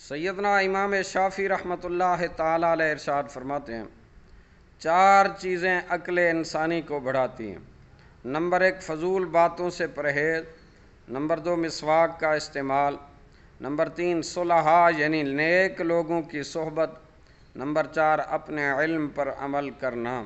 सैदना इमाम शाफ़ी रहमत ताल इरशाद फरमाते हैं चार चीज़ें अकल इंसानी को बढ़ाती हैं नंबर एक फजूल बातों से परहेज नंबर दो मिसवाक का इस्तेमाल नंबर तीन सुलहा यानी नेक लोगों की सहबत नंबर चार अपने इल्म पर अमल करना